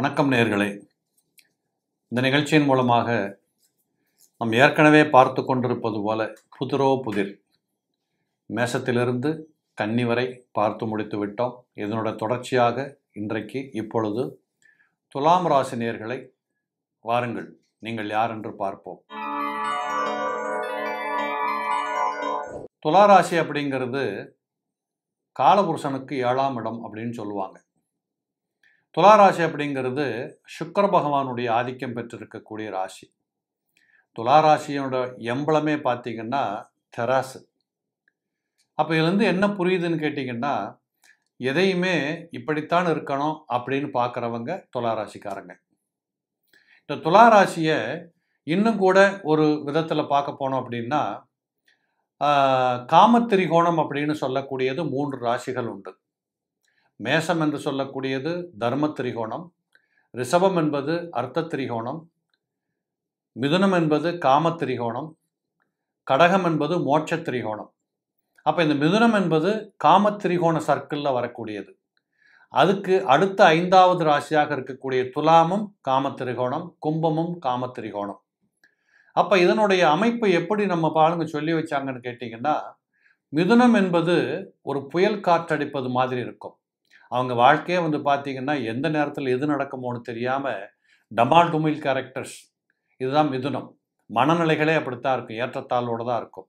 வணக்கம் நேர்களே இந்த நிகழ்ச்சியின் மூலமாக நம் ஏற்கனவே பார்த்து கொண்டிருப்பது போல புதிரோ புதிர் மேசத்திலிருந்து கன்னி வரை பார்த்து முடித்து விட்டோம் இதனோட தொடர்ச்சியாக இன்றைக்கு இப்பொழுது துலாம் ராசி நேர்களை வாருங்கள் நீங்கள் யார் என்று பார்ப்போம் துலா ராசி அப்படிங்கிறது காலபுருஷனுக்கு ஏழாம் இடம் அப்படின்னு சொல்லுவாங்க துலா ராசி அப்படிங்கிறது சுக்கர பகவானுடைய ஆதிக்கம் பெற்றிருக்கக்கூடிய ராசி துலா ராசியோட எம்பளமே பார்த்தீங்கன்னா தெராசு அப்போ இதுலேருந்து என்ன புரியுதுன்னு கேட்டிங்கன்னா எதையுமே இப்படித்தான் இருக்கணும் அப்படின்னு பார்க்குறவங்க துலா ராசிக்காரங்க இந்த துலா ராசியை இன்னும் கூட ஒரு விதத்தில் பார்க்க போனோம் அப்படின்னா காமத்திரிகோணம் அப்படின்னு சொல்லக்கூடியது மூன்று ராசிகள் உண்டு மேசம் என்று சொல்லக்கூடியது தர்ம திரிகோணம் ரிஷபம் என்பது அர்த்த திரிகோணம் மிதுனம் என்பது காம திரிகோணம் கடகம் என்பது மோட்ச திரிகோணம் அப்போ இந்த மிதுனம் என்பது காம திரிகோண சர்க்கிளில் வரக்கூடியது அதுக்கு அடுத்த ஐந்தாவது ராசியாக இருக்கக்கூடிய துலாமும் காமத்திரிகோணம் கும்பமும் காமத்திரிகோணம் அப்போ இதனுடைய அமைப்பு எப்படி நம்ம பாருங்க சொல்லி வச்சாங்கன்னு கேட்டிங்கன்னா மிதுனம் என்பது ஒரு புயல் காற்றடிப்பது மாதிரி இருக்கும் அவங்க வாழ்க்கையே வந்து பார்த்திங்கன்னா எந்த நேரத்தில் எது நடக்குமோன்னு தெரியாமல் டமால் டுமில் கேரக்டர்ஸ் இதுதான் மிதுனம் மனநிலைகளே அப்படித்தான் இருக்கும் ஏற்றத்தாளோடு தான் இருக்கும்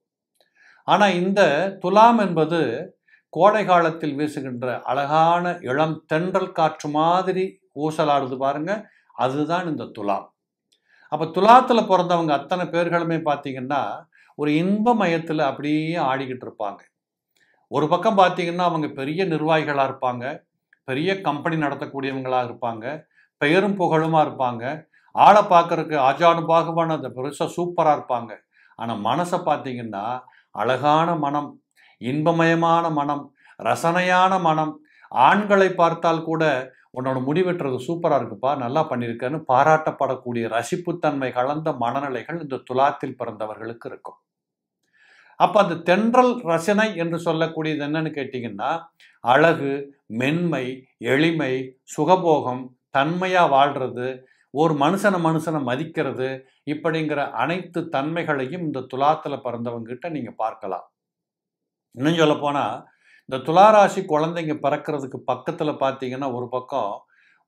ஆனால் இந்த துலாம் என்பது கோடை காலத்தில் வீசுகின்ற அழகான இளம் தென்றல் காற்று மாதிரி ஊசலாடுது பாருங்க அதுதான் இந்த துலாம் அப்போ துலாத்தில் பிறந்தவங்க அத்தனை பேர்களுமே பார்த்தீங்கன்னா ஒரு இன்ப மயத்தில் அப்படியே ஆடிக்கிட்டு இருப்பாங்க ஒரு பக்கம் பார்த்தீங்கன்னா அவங்க பெரிய நிர்வாகிகளாக இருப்பாங்க பெரிய கம்பெனி நடத்தக்கூடியவங்களாக இருப்பாங்க பெயரும் புகழுமாக இருப்பாங்க ஆளை பார்க்கறதுக்கு ஆஜானுபாகமான அந்த பெருசாக சூப்பராக இருப்பாங்க ஆனால் மனசை பார்த்தீங்கன்னா அழகான மனம் இன்பமயமான மனம் ரசனையான மனம் ஆண்களை பார்த்தால் கூட உன்னோட முடிவெட்டுறது சூப்பராக இருக்குப்பா நல்லா பண்ணியிருக்கன்னு பாராட்டப்படக்கூடிய ரசிப்புத்தன்மை கலந்த மனநிலைகள் இந்த துலாத்தில் பிறந்தவர்களுக்கு இருக்கும் அப்போ அந்த தென்றல் ரசனை என்று சொல்லக்கூடியது என்னன்னு கேட்டிங்கன்னா அழகு மென்மை எளிமை சுகபோகம் தன்மையாக வாழ்கிறது ஒரு மனுஷனை மனுஷனை மதிக்கிறது இப்படிங்கிற அனைத்து தன்மைகளையும் இந்த துலாத்தில் பிறந்தவங்ககிட்ட நீங்கள் பார்க்கலாம் இன்னும் சொல்லப்போனால் இந்த துளாராசி குழந்தைங்க பிறக்கிறதுக்கு பக்கத்தில் பார்த்தீங்கன்னா ஒரு பக்கம்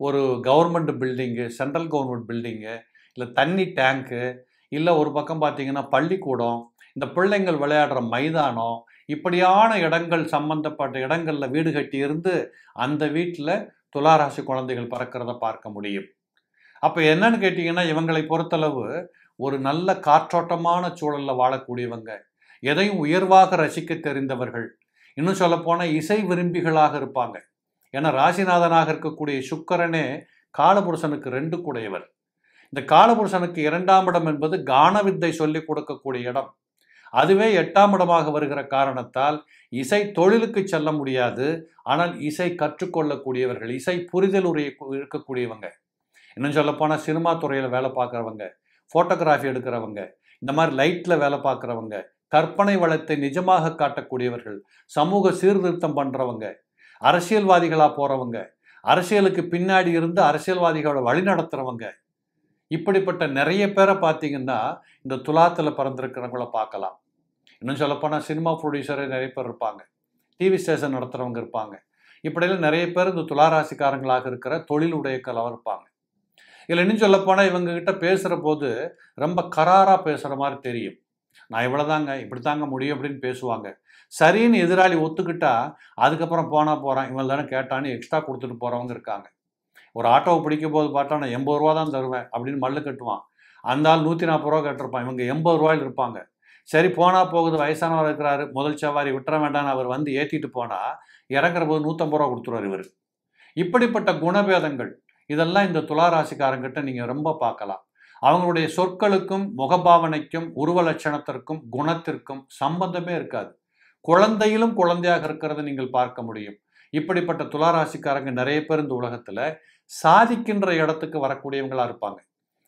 ஒரு government building central government building இல்லை தண்ணி டேங்க்கு இல்லை ஒரு பக்கம் பார்த்தீங்கன்னா பள்ளிக்கூடம் இந்த பிள்ளைங்கள் விளையாடுற மைதானம் இப்படியான இடங்கள் சம்பந்தப்பட்ட இடங்களில் வீடு கட்டி இருந்து அந்த வீட்டில் துளாராசி குழந்தைகள் பறக்கிறத பார்க்க முடியும் அப்போ என்னன்னு கேட்டிங்கன்னா இவங்களை பொறுத்தளவு ஒரு நல்ல காற்றோட்டமான சூழலில் வாழக்கூடியவங்க எதையும் உயர்வாக ரசிக்க தெரிந்தவர்கள் இன்னும் சொல்லப்போனால் இசை விரும்பிகளாக இருப்பாங்க ஏன்னா ராசிநாதனாக இருக்கக்கூடிய சுக்கரனே காலபுருஷனுக்கு ரெண்டு கூடையவர் இந்த காலபுருஷனுக்கு இரண்டாம் இடம் என்பது கான வித்தை சொல்லிக் கொடுக்கக்கூடிய இடம் அதுவே எட்டாம் இடமாக வருகிற காரணத்தால் இசை தொழிலுக்கு செல்ல முடியாது ஆனால் இசை கற்றுக்கொள்ளக்கூடியவர்கள் இசை புரிதல் உரிய இருக்கக்கூடியவங்க இன்னும் சொல்லப்போனால் சினிமா துறையில் வேலை பார்க்குறவங்க ஃபோட்டோகிராஃபி எடுக்கிறவங்க இந்த மாதிரி லைட்டில் வேலை பார்க்குறவங்க கற்பனை வளத்தை நிஜமாக காட்டக்கூடியவர்கள் சமூக சீர்திருத்தம் பண்ணுறவங்க அரசியல்வாதிகளாக போகிறவங்க அரசியலுக்கு பின்னாடி இருந்து அரசியல்வாதிகளை வழி நடத்துகிறவங்க இப்படிப்பட்ட நிறைய பேரை பார்த்தீங்கன்னா இந்த துலாத்தில் பிறந்திருக்கிறவங்கள பார்க்கலாம் இன்னும் சொல்லப்போனால் சினிமா ப்ரொடியூசரே நிறைய பேர் இருப்பாங்க டிவி ஸ்டேஷன் நடத்துகிறவங்க இருப்பாங்க இப்படியெல்லாம் நிறைய பேர் இந்த துளாராசிக்காரங்களாக இருக்கிற தொழில் உடையக்களாக இருப்பாங்க இதில் இன்னும் சொல்லப்போனால் இவங்ககிட்ட பேசுகிற போது ரொம்ப கராராக பேசுகிற மாதிரி தெரியும் நான் இவ்வளோதாங்க இப்படி தாங்க முடியும் அப்படின்னு பேசுவாங்க சரின்னு எதிராளி ஒத்துக்கிட்டா அதுக்கப்புறம் போனால் போகிறான் இவங்க தானே கேட்டான்னு எக்ஸ்ட்ரா கொடுத்துட்டு போகிறவங்க இருக்காங்க ஒரு ஆட்டோவை பிடிக்கும் போது பார்த்தா நான் எண்பது ரூபா தான் தருவேன் அப்படின்னு மல்லு கட்டுவான் அந்த ஆள் நூற்றி நாற்பது ரூபா கட்டிருப்பான் இவங்க எண்பது ரூபாயில் இருப்பாங்க சரி போனால் போகுது வயசானவர் இருக்கிறாரு முதல் சவாரி விட்டுற வேண்டாம்னு அவர் வந்து ஏற்றிட்டு போனால் இறங்குற போது நூற்றம்பது ரூபா கொடுத்துருவார் இவர் இப்படிப்பட்ட குணபேதங்கள் இதெல்லாம் இந்த துளாராசிக்காரங்கிட்ட நீங்கள் ரொம்ப பார்க்கலாம் அவங்களுடைய சொற்களுக்கும் முகபாவனைக்கும் உருவ லட்சணத்திற்கும் குணத்திற்கும் சம்பந்தமே இருக்காது குழந்தையிலும் குழந்தையாக இருக்கிறத நீங்கள் பார்க்க முடியும் இப்படிப்பட்ட துளாராசிக்காரங்க நிறைய பேர் இந்த உலகத்தில் சாதிக்கின்ற இடத்துக்கு வரக்கூடியவங்களாக இருப்பாங்க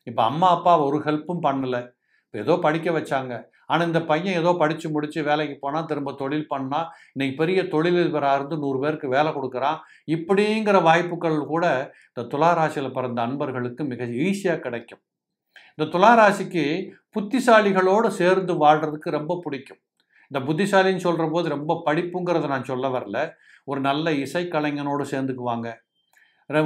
இப்போ அம்மா அப்பா ஒரு ஹெல்ப்பும் பண்ணலை இப்போ ஏதோ படிக்க வச்சாங்க ஆனால் இந்த பையன் ஏதோ படித்து முடித்து வேலைக்கு போனால் திரும்ப தொழில் பண்ணால் இன்றைக்கி பெரிய தொழிலதிபராக இருந்து நூறு பேருக்கு வேலை கொடுக்குறான் இப்படிங்கிற வாய்ப்புகள் கூட இந்த துளாராசியில் பிறந்த அன்பர்களுக்கு மிக ஈஸியாக கிடைக்கும் இந்த துளாராசிக்கு புத்திசாலிகளோடு சேர்ந்து வாழ்கிறதுக்கு ரொம்ப பிடிக்கும் இந்த புத்திசாலின்னு சொல்கிற போது ரொம்ப படிப்புங்கிறத நான் சொல்ல வரல ஒரு நல்ல இசைக்கலைஞனோடு சேர்ந்துக்குவாங்க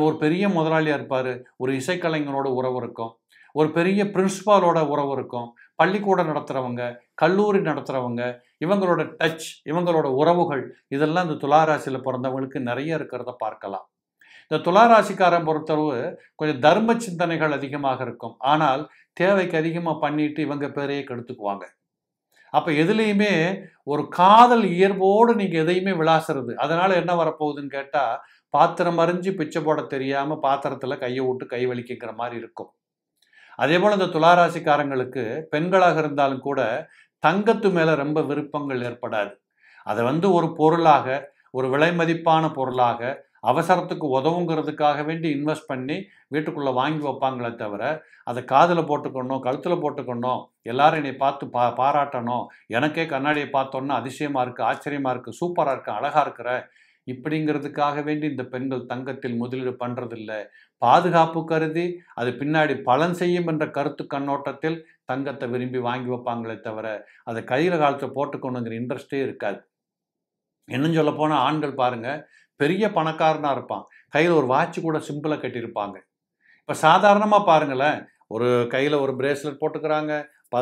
ஒரு பெரிய முதலாளியாக இருப்பார் ஒரு இசைக்கலைஞரோட உறவு இருக்கும் ஒரு பெரிய பிரின்சிபாலோட உறவு இருக்கும் பள்ளிக்கூடம் நடத்துகிறவங்க கல்லூரி நடத்துகிறவங்க இவங்களோட டச் இவங்களோட உறவுகள் இதெல்லாம் இந்த துளாராசியில் பிறந்தவங்களுக்கு நிறைய இருக்கிறத பார்க்கலாம் இந்த துளாராசிக்காரன் பொறுத்தளவு கொஞ்சம் தர்ம சிந்தனைகள் அதிகமாக இருக்கும் ஆனால் தேவைக்கு அதிகமாக பண்ணிட்டு இவங்க பேரையே கெடுத்துக்குவாங்க அப்போ எதுலேயுமே ஒரு காதல் இயல்போடு நீங்கள் எதையுமே விளாசுறது அதனால் என்ன வரப்போகுதுன்னு கேட்டால் பாத்திரம் அறிஞ்சு பிச்சை போட தெரியாமல் பாத்திரத்தில் கையை விட்டு கை வலிக்கிற மாதிரி இருக்கும் அதே போல் இந்த துளாராசிக்காரங்களுக்கு பெண்களாக இருந்தாலும் கூட தங்கத்து மேலே ரொம்ப விருப்பங்கள் ஏற்படாது அதை வந்து ஒரு பொருளாக ஒரு விலை மதிப்பான பொருளாக அவசரத்துக்கு உதவுங்கிறதுக்காக வேண்டி இன்வெஸ்ட் பண்ணி வீட்டுக்குள்ளே வாங்கி வைப்பாங்களே தவிர அதை காதில் போட்டுக்கணும் கழுத்தில் போட்டுக்கணும் எல்லாரும் என்னை பார்த்து பா பாராட்டணும் எனக்கே கண்ணாடியை பார்த்தோன்னா அதிசயமாக இருக்குது ஆச்சரியமாக இருக்குது சூப்பராக இருக்குது அழகாக இருக்கிற இப்படிங்கிறதுக்காக வேண்டி இந்த பெண்கள் தங்கத்தில் முதலீடு பண்ணுறதில்ல பாதுகாப்பு கருதி அது பின்னாடி பலன் செய்யும் என்ற கருத்து கண்ணோட்டத்தில் தங்கத்தை விரும்பி வாங்கி வைப்பாங்களே தவிர அதை கையில் காலத்தை போட்டுக்கணுங்கிற இன்ட்ரெஸ்டே இருக்காது இன்னும் சொல்ல போனால் ஆண்கள் பாருங்கள் பெரிய பணக்காரனாக இருப்பான் கையில் ஒரு வாட்ச் கூட சிம்பிளாக கட்டியிருப்பாங்க இப்போ சாதாரணமாக பாருங்களேன் ஒரு கையில் ஒரு பிரேஸ்லெட் போட்டுக்கிறாங்க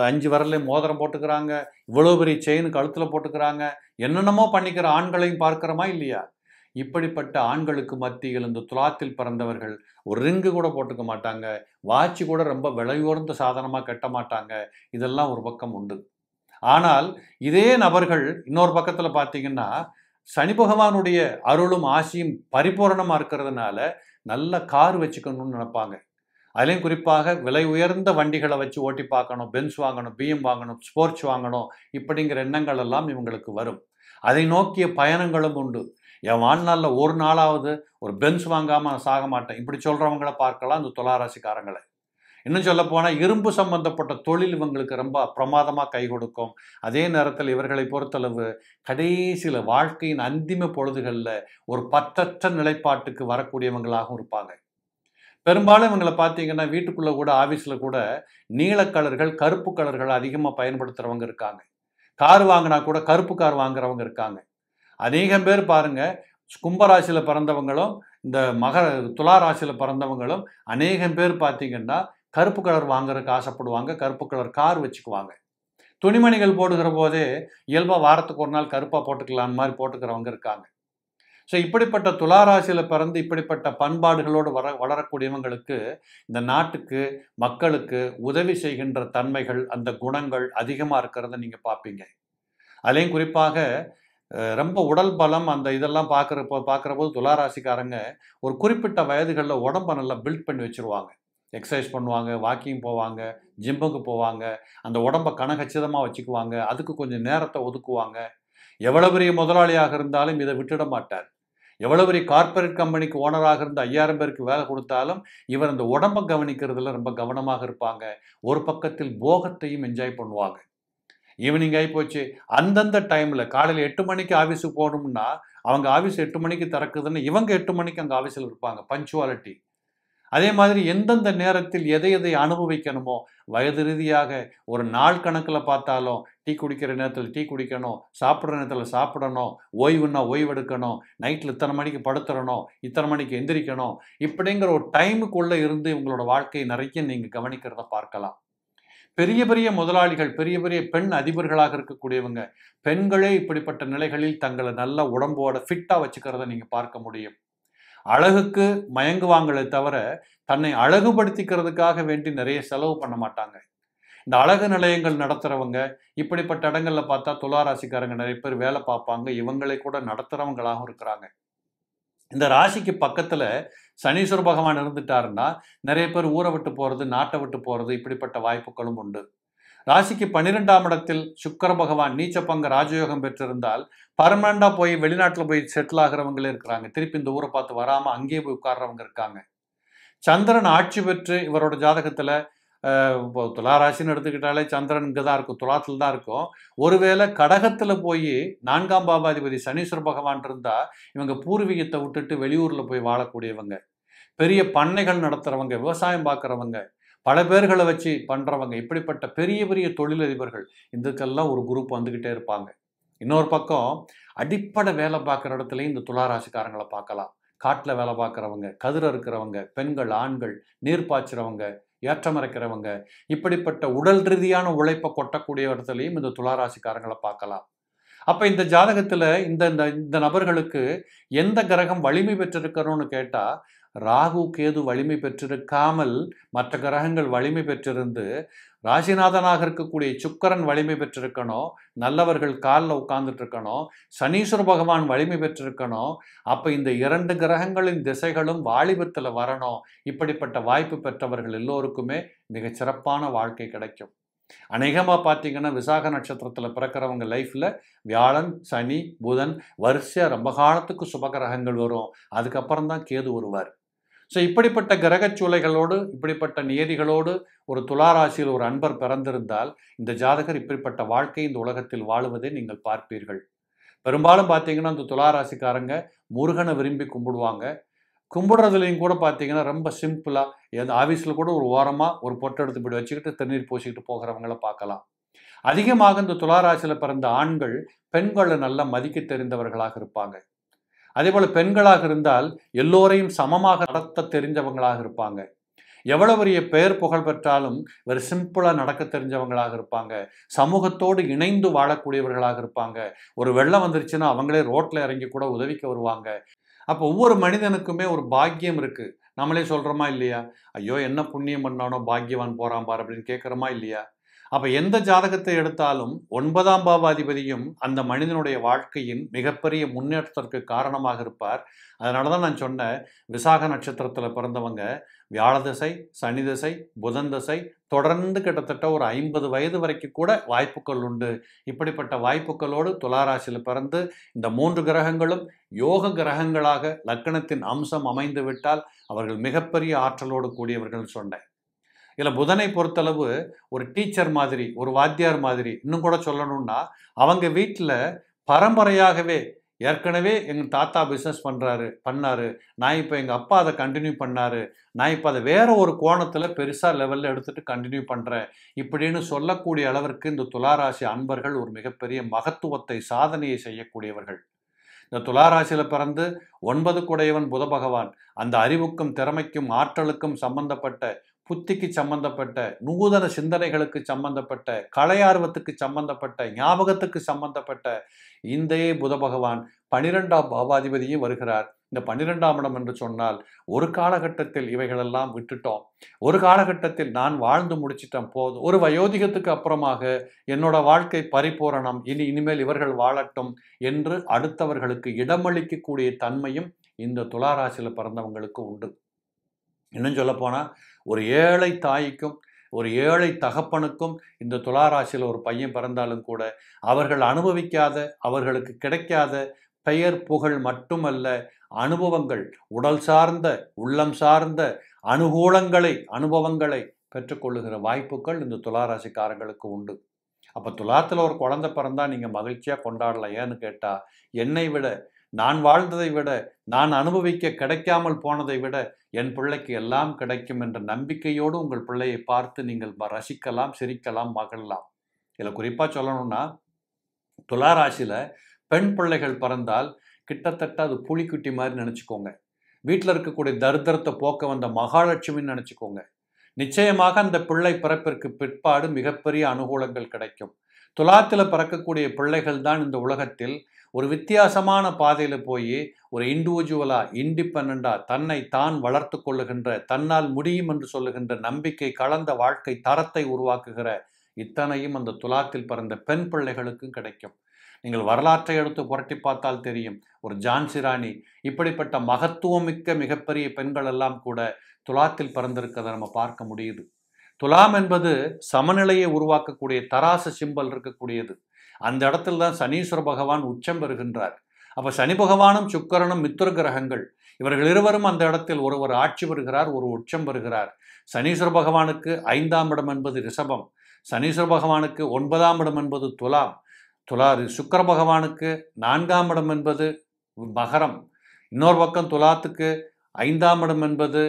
அஞ்சு வரலையும் மோதிரம் போட்டுக்கிறாங்க இவ்வளோ பெரிய செயின் கழுத்தில் போட்டுக்கிறாங்க என்னென்னமோ பண்ணிக்கிற ஆண்களையும் பார்க்கிறோமா இல்லையா இப்படிப்பட்ட ஆண்களுக்கு மத்தியில் இந்த துலாத்தில் பிறந்தவர்கள் ஒரு ரிங்கு கூட போட்டுக்க மாட்டாங்க வாட்சி கூட ரொம்ப விலை உயர்ந்த சாதனமாக கட்ட மாட்டாங்க இதெல்லாம் ஒரு பக்கம் உண்டு ஆனால் இதே நபர்கள் இன்னொரு பக்கத்தில் பார்த்தீங்கன்னா சனி பகவானுடைய அருளும் ஆசையும் பரிபூரணமாக இருக்கிறதுனால நல்ல கார் வச்சுக்கணும்னு நினைப்பாங்க அதிலையும் குறிப்பாக விலை உயர்ந்த வண்டிகளை வச்சு ஓட்டி பார்க்கணும் பென்ஸ் வாங்கணும் பிஎம் வாங்கணும் ஸ்போர்ட்ஸ் வாங்கணும் இப்படிங்கிற எண்ணங்கள் எல்லாம் இவங்களுக்கு வரும் அதை நோக்கிய பயணங்களும் உண்டு என் வாழ்நாளில் ஒரு நாளாவது ஒரு பென்ஸ் வாங்காமல் சாக மாட்டேன் இப்படி சொல்கிறவங்கள பார்க்கலாம் அந்த துளாராசிக்காரங்களை இன்னும் சொல்ல போனால் இரும்பு சம்பந்தப்பட்ட தொழில் இவங்களுக்கு ரொம்ப பிரமாதமாக கை கொடுக்கும் அதே நேரத்தில் இவர்களை பொறுத்தளவு கடைசியில் வாழ்க்கையின் அந்திம பொழுதுகளில் ஒரு பத்தற்ற நிலைப்பாட்டுக்கு வரக்கூடியவங்களாகவும் இருப்பாங்க பெரும்பாலும் இவங்களை பார்த்தீங்கன்னா வீட்டுக்குள்ளே கூட ஆஃபீஸில் கூட நீல கலர்கள் கருப்பு கலர்கள் அதிகமாக பயன்படுத்துகிறவங்க இருக்காங்க கார் வாங்கினா கூட கருப்பு கார் வாங்குறவங்க இருக்காங்க அநேகம் பேர் பாருங்க கும்பராசியில் பிறந்தவங்களும் இந்த மகர துலா ராசியில் பிறந்தவங்களும் அநேகம் பேர் பார்த்தீங்கன்னா கருப்பு கலர் வாங்குறதுக்கு ஆசைப்படுவாங்க கருப்பு கலர் கார் வச்சுக்குவாங்க துணிமணிகள் போடுகிற போதே இயல்பாக வாரத்துக்கு ஒரு நாள் கருப்பாக போட்டுக்கலாம் மாதிரி போட்டுக்கிறவங்க இருக்காங்க ஸோ இப்படிப்பட்ட துளாராசியில் பிறந்து இப்படிப்பட்ட பண்பாடுகளோடு வர வளரக்கூடியவங்களுக்கு இந்த நாட்டுக்கு மக்களுக்கு உதவி செய்கின்ற தன்மைகள் அந்த குணங்கள் அதிகமாக இருக்கிறத நீங்கள் பார்ப்பீங்க அதுலேயும் குறிப்பாக ரொம்ப உடல் பலம் அந்த இதெல்லாம் பார்க்குறப்ப பார்க்குற போது துளாராசிக்காரங்க ஒரு குறிப்பிட்ட வயதுகளில் உடம்பை நல்லா பில்ட் பண்ணி வச்சுருவாங்க எக்ஸசைஸ் பண்ணுவாங்க வாக்கிங் போவாங்க ஜிம்முக்கு போவாங்க அந்த உடம்பை கனகச்சிதமாக வச்சுக்குவாங்க அதுக்கு கொஞ்சம் நேரத்தை ஒதுக்குவாங்க எவ்வளோ பெரிய முதலாளியாக இருந்தாலும் இதை விட்டுட மாட்டார் எவ்வளோ பெரிய கார்பரேட் கம்பெனிக்கு ஓனராக இருந்து ஐயாயிரம் பேருக்கு வேலை கொடுத்தாலும் இவர் அந்த உடம்பை கவனிக்கிறதுல ரொம்ப கவனமாக இருப்பாங்க ஒரு பக்கத்தில் போகத்தையும் என்ஜாய் பண்ணுவாங்க ஈவினிங் ஆகிப்போச்சு அந்தந்த டைமில் காலையில் எட்டு மணிக்கு ஆஃபீஸுக்கு போகணும்னா அவங்க ஆஃபீஸ் எட்டு மணிக்கு திறக்குதுன்னு இவங்க எட்டு மணிக்கு அங்கே ஆஃபீஸில் இருப்பாங்க பஞ்சுவாலிட்டி அதே மாதிரி எந்தெந்த நேரத்தில் எதை எதை அனுபவிக்கணுமோ வயது ரீதியாக ஒரு நாள் கணக்கில் பார்த்தாலும் டீ குடிக்கிற நேரத்தில் டீ குடிக்கணும் சாப்பிட்ற நேரத்தில் சாப்பிடணும் ஓய்வுன்னா ஓய்வெடுக்கணும் நைட்டில் இத்தனை மணிக்கு படுத்துறணும் இத்தனை மணிக்கு எந்திரிக்கணும் இப்படிங்கிற ஒரு டைமுக்குள்ளே இருந்து உங்களோட வாழ்க்கையை நிறைய நீங்கள் கவனிக்கிறத பார்க்கலாம் பெரிய பெரிய முதலாளிகள் பெரிய பெரிய பெண் அதிபர்களாக இருக்கக்கூடியவங்க பெண்களே இப்படிப்பட்ட நிலைகளில் தங்களை நல்ல உடம்போட ஃபிட்டாக வச்சுக்கிறத நீங்கள் பார்க்க முடியும் அழகுக்கு மயங்குவாங்களே தவிர தன்னை அழகுபடுத்திக்கிறதுக்காக வேண்டி நிறைய செலவு பண்ண மாட்டாங்க இந்த அழகு நிலையங்கள் நடத்துகிறவங்க இப்படிப்பட்ட இடங்களில் பார்த்தா துளாராசிக்காரங்க நிறைய பேர் வேலை பார்ப்பாங்க இவங்களை கூட நடத்துகிறவங்களாகவும் இருக்கிறாங்க இந்த ராசிக்கு பக்கத்தில் சனீஸ்வர பகவான் இருந்துட்டாருன்னா நிறைய பேர் ஊரை விட்டு போகிறது நாட்டை விட்டு போகிறது இப்படிப்பட்ட வாய்ப்புகளும் உண்டு ராசிக்கு பன்னிரெண்டாம் இடத்தில் சுக்கர பகவான் நீச்சப்பங்க ராஜயோகம் பெற்றிருந்தால் பர்மனண்டாக போய் வெளிநாட்டில் போய் செட்டில் ஆகிறவங்களே இருக்கிறாங்க திருப்பி இந்த ஊரை பார்த்து வராமல் அங்கேயே போய் உட்கார்றவங்க இருக்காங்க சந்திரன் ஆட்சி பெற்று இவரோட ஜாதகத்தில் இப்போ துளாராசின்னு எடுத்துக்கிட்டாலே சந்திரன் இங்கே தான் இருக்கும் துலாத்தில் தான் இருக்கும் ஒருவேளை கடகத்தில் போய் நான்காம் பாபாதிபதி சனீஸ்வர பகவான் இருந்தால் இவங்க பூர்வீகத்தை விட்டுட்டு வெளியூரில் போய் வாழக்கூடியவங்க பெரிய பண்ணைகள் நடத்துகிறவங்க விவசாயம் பார்க்குறவங்க பல பேர்களை வச்சு பண்ணுறவங்க இப்படிப்பட்ட பெரிய பெரிய தொழிலதிபர்கள் இதுக்கெல்லாம் ஒரு குரூப் வந்துக்கிட்டே இருப்பாங்க இன்னொரு பக்கம் அடிப்படை வேலை பார்க்குற இடத்துலையும் இந்த துளாராசிக்காரங்களை பார்க்கலாம் காட்டில் வேலை பார்க்குறவங்க கதிர இருக்கிறவங்க பெண்கள் ஆண்கள் நீர் பாய்ச்சுறவங்க ஏற்றம் இருக்கிறவங்க இப்படிப்பட்ட உடல் ரீதியான உழைப்பை கொட்டக்கூடிய இடத்துலையும் இந்த துளாராசிக்காரங்களை பார்க்கலாம் அப்போ இந்த ஜாதகத்தில் இந்த இந்த நபர்களுக்கு எந்த கிரகம் வலிமை பெற்றிருக்கிறோன்னு கேட்டால் ராகு கேது வலிமை பெற்றிருக்காமல் மற்ற கிரகங்கள் வலிமை பெற்றிருந்து ராசிநாதனாக இருக்கக்கூடிய சுக்கரன் வலிமை பெற்றிருக்கணும் நல்லவர்கள் காலில் உட்கார்ந்துட்டு இருக்கணும் சனீஸ்வர பகவான் வலிமை பெற்றிருக்கணும் அப்போ இந்த இரண்டு கிரகங்களின் திசைகளும் வாலிபத்தில் வரணும் இப்படிப்பட்ட வாய்ப்பு பெற்றவர்கள் எல்லோருக்குமே மிகச்சிறப்பான வாழ்க்கை கிடைக்கும் அநேகமாக பார்த்தீங்கன்னா விசாக நட்சத்திரத்தில் பிறக்கிறவங்க லைஃப்பில் வியாழன் சனி புதன் வரிசையாக ரொம்ப காலத்துக்கு சுபகிரகங்கள் வரும் அதுக்கப்புறம் தான் கேது வருவார் ஸோ இப்படிப்பட்ட கிரகச் சூளைகளோடு இப்படிப்பட்ட நியதிகளோடு ஒரு துளாராசியில் ஒரு அன்பர் பிறந்திருந்தால் இந்த ஜாதகர் இப்படிப்பட்ட வாழ்க்கை இந்த உலகத்தில் வாழுவதை நீங்கள் பார்ப்பீர்கள் பெரும்பாலும் பார்த்தீங்கன்னா அந்த துளாராசிக்காரங்க முருகனை விரும்பி கும்பிடுவாங்க கும்பிடுறதுலையும் கூட பார்த்தீங்கன்னா ரொம்ப சிம்பிளாக எந்த ஆஃபீஸில் கூட ஒரு ஓரமாக ஒரு பொட்டை எடுத்து இப்படி வச்சுக்கிட்டு தண்ணீர் பூசிக்கிட்டு போகிறவங்கள பார்க்கலாம் அதிகமாக இந்த துளாராசியில் பிறந்த ஆண்கள் பெண்களை நல்லா மதிக்க தெரிந்தவர்களாக இருப்பாங்க அதே போல் பெண்களாக இருந்தால் எல்லோரையும் சமமாக நடத்த தெரிஞ்சவங்களாக இருப்பாங்க எவ்வளோ பெரிய பெயர் புகழ் பெற்றாலும் வெறும் சிம்பிளாக நடக்க தெரிஞ்சவங்களாக இருப்பாங்க சமூகத்தோடு இணைந்து வாழக்கூடியவர்களாக இருப்பாங்க ஒரு வெள்ளம் வந்துருச்சுன்னா அவங்களே ரோட்டில் இறங்கி கூட உதவிக்கு வருவாங்க அப்போ ஒவ்வொரு மனிதனுக்குமே ஒரு பாக்கியம் இருக்குது நம்மளே சொல்கிறோமா இல்லையா ஐயோ என்ன புண்ணியம் பண்ணானோ பாக்கியவான் போகிறான் பார் அப்படின்னு கேட்குறோமா இல்லையா அப்போ எந்த ஜாதகத்தை எடுத்தாலும் ஒன்பதாம் பாவாதிபதியும் அந்த மனிதனுடைய வாழ்க்கையின் மிகப்பெரிய முன்னேற்றத்திற்கு காரணமாக இருப்பார் அதனால தான் நான் சொன்னேன் விசாக நட்சத்திரத்தில் பிறந்தவங்க வியாழ திசை சனி திசை புதன் திசை தொடர்ந்து கிட்டத்தட்ட ஒரு ஐம்பது வயது வரைக்கும் கூட வாய்ப்புகள் உண்டு இப்படிப்பட்ட வாய்ப்புகளோடு துளாராசியில் பிறந்து இந்த மூன்று கிரகங்களும் யோக கிரகங்களாக லக்கணத்தின் அம்சம் அமைந்து விட்டால் அவர்கள் மிகப்பெரிய ஆற்றலோடு கூடியவர்கள் சொன்னேன் இதில் புதனை பொறுத்தளவு ஒரு டீச்சர் மாதிரி ஒரு வாத்தியார் மாதிரி இன்னும் கூட சொல்லணும்னா அவங்க வீட்டில் பரம்பரையாகவே ஏற்கனவே எங்கள் தாத்தா பிஸ்னஸ் பண்ணுறாரு பண்ணார் நான் இப்போ எங்கள் அப்பா அதை கண்டினியூ பண்ணார் நான் இப்போ அதை வேற ஒரு கோணத்தில் பெருசாக லெவலில் எடுத்துகிட்டு கண்டினியூ பண்ணுறேன் இப்படின்னு சொல்லக்கூடிய அளவிற்கு இந்த துளாராசி அன்பர்கள் ஒரு மிகப்பெரிய மகத்துவத்தை சாதனையை செய்யக்கூடியவர்கள் இந்த துளாராசியில் பிறந்து ஒன்பது குடையவன் புத பகவான் அந்த அறிவுக்கும் திறமைக்கும் ஆற்றலுக்கும் சம்பந்தப்பட்ட புத்திக்கு சம்பந்தப்பட்ட நூதன சிந்தனைகளுக்கு சம்பந்தப்பட்ட கலையார்வத்துக்கு சம்பந்தப்பட்ட ஞாபகத்துக்கு சம்பந்தப்பட்ட இந்தே புத பகவான் பனிரெண்டாம் பாபாதிபதியும் வருகிறார் இந்த பன்னிரெண்டாம் இடம் என்று சொன்னால் ஒரு காலகட்டத்தில் இவைகளெல்லாம் விட்டுட்டோம் ஒரு காலகட்டத்தில் நான் வாழ்ந்து முடிச்சிட்டேன் போதும் ஒரு வயோதிகத்துக்கு அப்புறமாக என்னோட வாழ்க்கை பரிபூரணம் இனி இனிமேல் இவர்கள் வாழட்டும் என்று அடுத்தவர்களுக்கு இடமளிக்கக்கூடிய தன்மையும் இந்த துளாராசியில் பிறந்தவங்களுக்கு உண்டு இன்னும் சொல்ல போனால் ஒரு ஏழை தாய்க்கும் ஒரு ஏழை தகப்பனுக்கும் இந்த துளாராசியில் ஒரு பையன் பிறந்தாலும் கூட அவர்கள் அனுபவிக்காத அவர்களுக்கு கிடைக்காத பெயர் புகழ் மட்டுமல்ல அனுபவங்கள் உடல் சார்ந்த உள்ளம் சார்ந்த அனுகூலங்களை அனுபவங்களை பெற்றுக்கொள்ளுகிற வாய்ப்புகள் இந்த துளாராசிக்காரங்களுக்கு உண்டு அப்போ துலாத்தில் ஒரு குழந்தை பிறந்தால் நீங்கள் மகிழ்ச்சியாக கொண்டாடலாம் ஏன்னு கேட்டால் என்னை விட நான் வாழ்ந்ததை விட நான் அனுபவிக்க கிடைக்காமல் போனதை விட என் பிள்ளைக்கு எல்லாம் கிடைக்கும் என்ற நம்பிக்கையோடு உங்கள் பிள்ளையை பார்த்து நீங்கள் ரசிக்கலாம் சிரிக்கலாம் மகிழலாம் இதில் குறிப்பாக சொல்லணும்னா துளாராசியில் பெண் பிள்ளைகள் பிறந்தால் கிட்டத்தட்ட அது புலிக்குட்டி மாதிரி நினச்சிக்கோங்க வீட்டில் இருக்கக்கூடிய தரித்திரத்தை போக்க வந்த மகாலட்சுமின்னு நினச்சிக்கோங்க நிச்சயமாக அந்த பிள்ளை பிறப்பிற்கு பிற்பாடு மிகப்பெரிய அனுகூலங்கள் கிடைக்கும் துலாத்தில் பிறக்கக்கூடிய பிள்ளைகள் தான் இந்த உலகத்தில் ஒரு வித்தியாசமான பாதையில் போய் ஒரு இண்டிவிஜுவலாக இண்டிபெண்ட்டாக தன்னை தான் வளர்த்து கொள்ளுகின்ற தன்னால் முடியும் என்று சொல்லுகின்ற நம்பிக்கை கலந்த வாழ்க்கை தரத்தை உருவாக்குகிற இத்தனையும் அந்த துலாத்தில் பிறந்த பெண் பிள்ளைகளுக்கும் கிடைக்கும் நீங்கள் வரலாற்றை எடுத்து புரட்டி பார்த்தால் தெரியும் ஒரு ஜான்சிராணி இப்படிப்பட்ட மகத்துவமிக்க மிகப்பெரிய பெண்கள் எல்லாம் கூட துலாத்தில் பிறந்திருக்கிறத நம்ம பார்க்க முடியுது துலாம் என்பது சமநிலையை உருவாக்கக்கூடிய தராசு சிம்பல் இருக்கக்கூடியது அந்த இடத்துல தான் சனீஸ்வர பகவான் உச்சம் பெறுகின்றார் அப்போ சனி பகவானும் சுக்கரனும் மித்திர கிரகங்கள் இவர்கள் இருவரும் அந்த இடத்தில் ஒருவர் ஆட்சி பெறுகிறார் ஒரு உச்சம் பெறுகிறார் சனீஸ்வர பகவானுக்கு ஐந்தாம் இடம் என்பது ரிஷபம் சனீஸ்வர பகவானுக்கு ஒன்பதாம் இடம் என்பது துலாம் துலா சுக்கர பகவானுக்கு நான்காம் இடம் என்பது மகரம் இன்னொரு பக்கம் துலாத்துக்கு ஐந்தாம் இடம் என்பது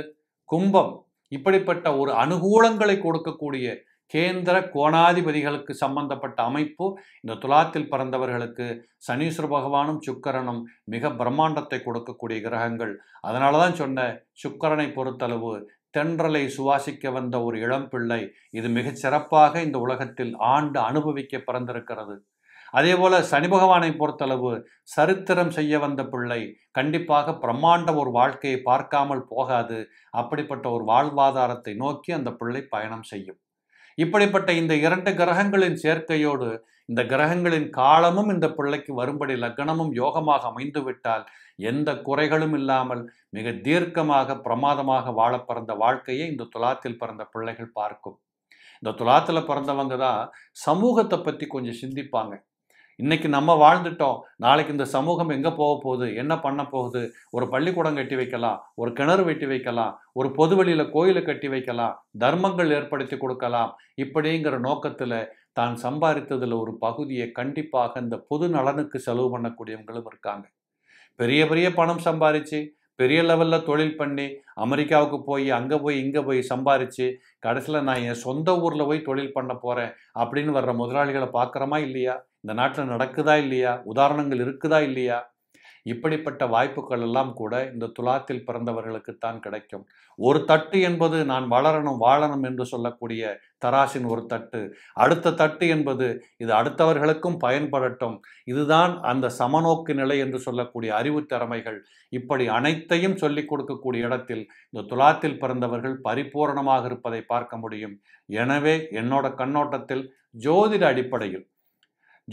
கும்பம் இப்படிப்பட்ட ஒரு அனுகூலங்களை கொடுக்கக்கூடிய கேந்திர கோணாதிபதிகளுக்கு சம்பந்தப்பட்ட அமைப்பு இந்த துலாத்தில் பிறந்தவர்களுக்கு சனீஸ்வர பகவானும் சுக்கரனும் மிக பிரம்மாண்டத்தை கொடுக்கக்கூடிய கிரகங்கள் அதனால தான் சொன்ன சுக்கரனை பொறுத்தளவு தென்றலை சுவாசிக்க வந்த ஒரு இளம்பிள்ளை இது மிகச் சிறப்பாக இந்த உலகத்தில் ஆண்டு அனுபவிக்க பிறந்திருக்கிறது அதே போல சனி பகவானை பொறுத்தளவு சரித்திரம் செய்ய வந்த பிள்ளை கண்டிப்பாக பிரம்மாண்ட ஒரு வாழ்க்கையை பார்க்காமல் போகாது அப்படிப்பட்ட ஒரு வாழ்வாதாரத்தை நோக்கி அந்த பிள்ளை பயணம் செய்யும் இப்படிப்பட்ட இந்த இரண்டு கிரகங்களின் சேர்க்கையோடு இந்த கிரகங்களின் காலமும் இந்த பிள்ளைக்கு வரும்படி லக்னமும் யோகமாக அமைந்து விட்டால் எந்த குறைகளும் இல்லாமல் மிக தீர்க்கமாக பிரமாதமாக வாழ பிறந்த வாழ்க்கையை இந்த துலாத்தில் பிறந்த பிள்ளைகள் பார்க்கும் இந்த துலாத்தில் பிறந்தவங்க தான் சமூகத்தை பற்றி கொஞ்சம் சிந்திப்பாங்க இன்னைக்கு நம்ம வாழ்ந்துட்டோம் நாளைக்கு இந்த சமூகம் எங்கே போக போகுது என்ன பண்ண போகுது ஒரு பள்ளிக்கூடம் கட்டி வைக்கலாம் ஒரு கிணறு வெட்டி வைக்கலாம் ஒரு பொது வெளியில் கோயிலை கட்டி வைக்கலாம் தர்மங்கள் ஏற்படுத்தி கொடுக்கலாம் இப்படிங்கிற நோக்கத்தில் தான் சம்பாதித்ததில் ஒரு பகுதியை கண்டிப்பாக இந்த பொது நலனுக்கு செலவு பண்ணக்கூடியவங்களும் இருக்காங்க பெரிய பெரிய பணம் சம்பாரித்து பெரிய லெவலில் தொழில் பண்ணி அமெரிக்காவுக்கு போய் அங்கே போய் இங்கே போய் சம்பாரித்து கடைசியில் நான் என் சொந்த ஊரில் போய் தொழில் பண்ண போகிறேன் அப்படின்னு வர்ற முதலாளிகளை பார்க்குறோமா இல்லையா இந்த நாட்டில் நடக்குதா இல்லையா உதாரணங்கள் இருக்குதா இல்லையா இப்படிப்பட்ட வாய்ப்புகள் எல்லாம் கூட இந்த துலாத்தில் பிறந்தவர்களுக்குத்தான் கிடைக்கும் ஒரு தட்டு என்பது நான் வளரணும் வாழணும் என்று சொல்லக்கூடிய தராசின் ஒரு தட்டு அடுத்த தட்டு என்பது இது அடுத்தவர்களுக்கும் பயன்படட்டும் இதுதான் அந்த சமநோக்கு நிலை என்று சொல்லக்கூடிய அறிவு திறமைகள் இப்படி அனைத்தையும் சொல்லிக் கொடுக்கக்கூடிய இடத்தில் இந்த துலாத்தில் பிறந்தவர்கள் பரிபூரணமாக இருப்பதை பார்க்க முடியும் எனவே என்னோட கண்ணோட்டத்தில் ஜோதிட அடிப்படையில்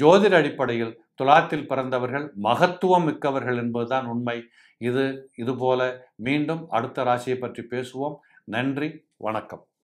ஜோதிட அடிப்படையில் துலாத்தில் பிறந்தவர்கள் மகத்துவம் மிக்கவர்கள் என்பதுதான் உண்மை இது இதுபோல மீண்டும் அடுத்த ராசியை பற்றி பேசுவோம் நன்றி வணக்கம்